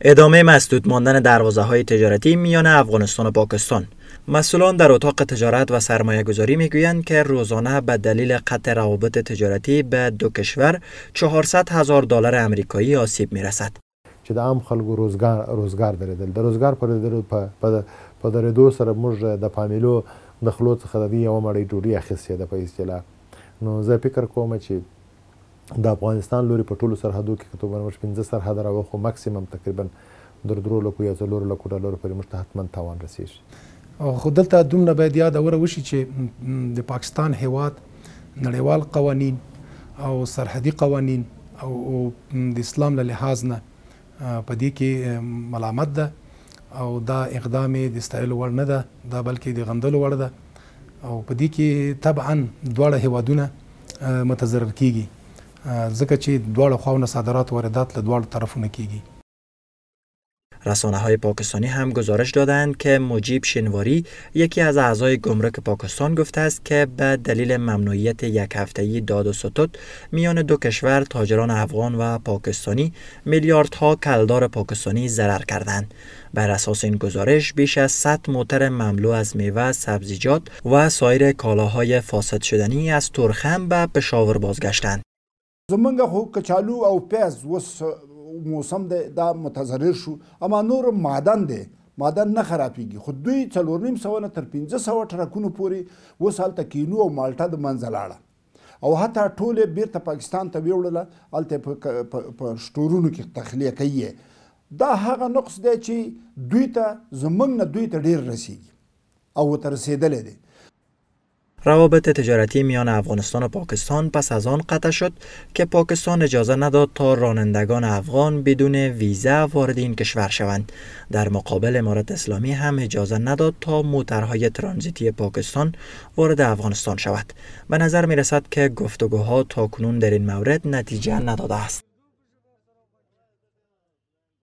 ادامه مسدود ماندن دروازه های تجارتی میان افغانستان و پاکستان مسئولان در اتاق تجارت و سرمایه گذاری میگویند که روزانه به دلیل قطع روابط تجارتی به دو کشور 400 هزار دلار امریکایی آسیب میرسد چه د عام خلکو روزگار روزگار, روزگار د دل. پر روزگار په در سره دو د فامیلو د خلوت څخه د مړی په نو زه فکر کومه چی د افغانستان لوري په ټولو سرحدو کې کتو باندې 15 سرحد راوخو ماکسیمم تقریبا در درو لکو یا څلور لکو ډالر پر مشتهتمن تاوان رسیږي خو دلته دومره باید یاد اوره وشي چې د پاکستان هیواد نړیوال قوانین او سرحدي قوانین او د اسلام له لحاظ نه په دې کې ملامت ده او دا اقدام د استایل ور نه ده دا بلکې د غندل ور ده او په دې کې طبعا دواړه هیوادونه متضرر کیږي ځکه چې دواړه صدرات صادرات واردات له دواړو طرفونه کیږي رسانه های پاکستانی هم گزارش دادند که مجیب شنواری یکی از اعضای گمرک پاکستان گفته است که به دلیل ممنوعیت یک هفتهی داد و ستوت میان دو کشور تاجران افغان و پاکستانی میلیاردها کلدار پاکستانی ضرر کردند بر اساس این گزارش بیش از 100 موتر مملو از میوه سبزیجات و سایر کالاهای فاسد شدنی از ترخم به پشاور بازگشتند زمونږ خو کچالو او پیاز اوس موسم دی دا متضرر شو اما نور معدن دی معدن نه خرابېږي خو دوی څلور نیم سوه نه تر پنځه سوه ټرکونو پورې اوس هلته کینو او مالټه د منځه لاړه او حتی ټولې بیرته پاکستان ته ویوړله هلته یې په شټورونو کې تخلیه کوي دا هغه نقص دی چې دوی ته زموږ نه دوی ته ډېر رسیږي او ورته رسېدلی دی روابط تجارتی میان افغانستان و پاکستان پس از آن قطع شد که پاکستان اجازه نداد تا رانندگان افغان بدون ویزا وارد این کشور شوند در مقابل امارت اسلامی هم اجازه نداد تا موترهای ترانزیتی پاکستان وارد افغانستان شود به نظر می رسد که گفتگوها تا کنون در این مورد نتیجه نداده است